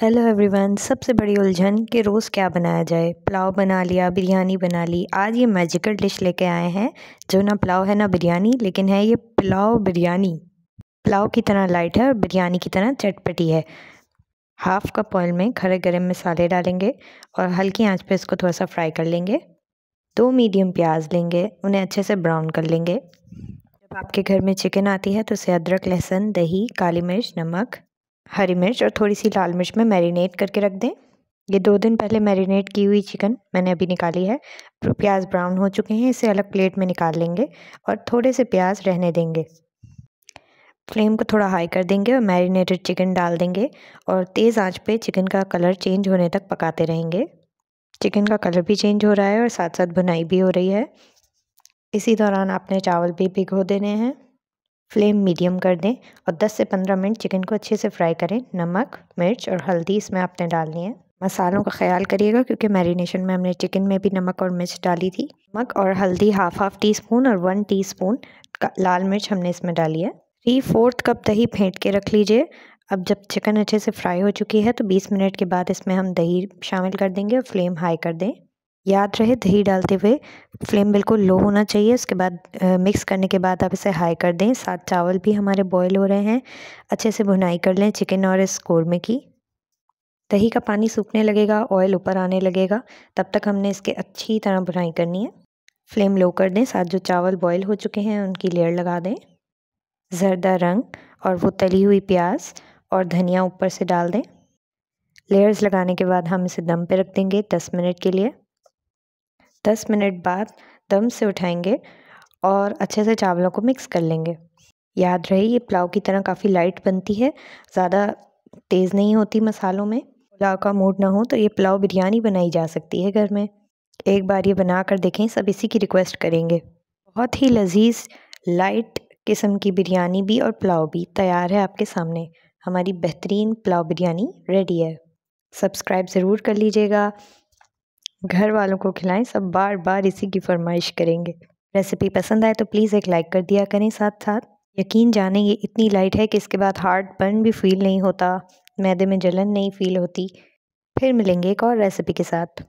hello everyone सबसे बड़ी उलझन कि रोज़ क्या बनाया जाए पुलाव बना लिया बिरयानी बना ली आज ये मैजिकल डिश लेके आए हैं जो ना पुलाव है ना बिरयानी लेकिन है ये पुलाव बिरयानी पुलाव की तरह लाइट है और बिरयानी की तरह चटपटी है हाफ़ कप ऑयल में खड़े गर्म मसाले डालेंगे और हल्की आंच पे इसको थोड़ा सा फ्राई कर लेंगे दो मीडियम प्याज लेंगे उन्हें अच्छे से ब्राउन कर लेंगे जब आपके घर में चिकन आती है तो उसे अदरक लहसुन दही काली मिर्च नमक हरी मिर्च और थोड़ी सी लाल मिर्च में मैरिनेट करके रख दें ये दो दिन पहले मैरिनेट की हुई चिकन मैंने अभी निकाली है प्याज ब्राउन हो चुके हैं इसे अलग प्लेट में निकाल लेंगे और थोड़े से प्याज रहने देंगे फ्लेम को थोड़ा हाई कर देंगे और मैरिनेटेड चिकन डाल देंगे और तेज़ आंच पे चिकन का कलर चेंज होने तक पकाते रहेंगे चिकन का कलर भी चेंज हो रहा है और साथ साथ भुनाई भी हो रही है इसी दौरान आपने चावल भी भिगो देने हैं फ्लेम मीडियम कर दें और 10 से 15 मिनट चिकन को अच्छे से फ्राई करें नमक मिर्च और हल्दी इसमें आपने डालनी है मसालों का ख्याल करिएगा क्योंकि मैरिनेशन में हमने चिकन में भी नमक और मिर्च डाली थी नमक और हल्दी हाफ हाफ टी स्पून और वन टी स्पून लाल मिर्च हमने इसमें डाली है थ्री फोर्थ कप दही फेंट के रख लीजिए अब जब चिकन अच्छे से फ्राई हो चुकी है तो 20 मिनट के बाद इसमें हम दही शामिल कर देंगे और फ्लेम हाई कर दें याद रहे दही डालते हुए फ्लेम बिल्कुल लो होना चाहिए उसके बाद मिक्स करने के बाद आप इसे हाई कर दें साथ चावल भी हमारे बॉयल हो रहे हैं अच्छे से भुनाई कर लें चिकन और इस कौरमे की दही का पानी सूखने लगेगा ऑयल ऊपर आने लगेगा तब तक हमने इसके अच्छी तरह भुनाई करनी है फ्लेम लो कर दें साथ जो चावल बॉयल हो चुके हैं उनकी लेयर लगा दें जरदा रंग और वो तली हुई प्याज और धनिया ऊपर से डाल दें लेयर्स लगाने के बाद हम इसे दम पे रख देंगे दस मिनट के लिए दस मिनट बाद दम से उठाएंगे और अच्छे से चावलों को मिक्स कर लेंगे याद रहे ये पुलाव की तरह काफ़ी लाइट बनती है ज़्यादा तेज़ नहीं होती मसालों में पुलाव का मूड ना हो तो ये पुलाव बिरयानी बनाई जा सकती है घर में एक बार ये बना कर देखें सब इसी की रिक्वेस्ट करेंगे बहुत ही लजीज लाइट किस्म की बिरयानी भी और पुलाव भी तैयार है आपके सामने हमारी बेहतरीन पुलाव बिरयानी रेडी है सब्सक्राइब ज़रूर कर लीजिएगा घर वालों को खिलाएं सब बार बार इसी की फरमाइश करेंगे रेसिपी पसंद आए तो प्लीज़ एक लाइक कर दिया करें साथ साथ यकीन जाने ये इतनी लाइट है कि इसके बाद हार्ट बर्न भी फील नहीं होता मैदे में जलन नहीं फील होती फिर मिलेंगे एक और रेसिपी के साथ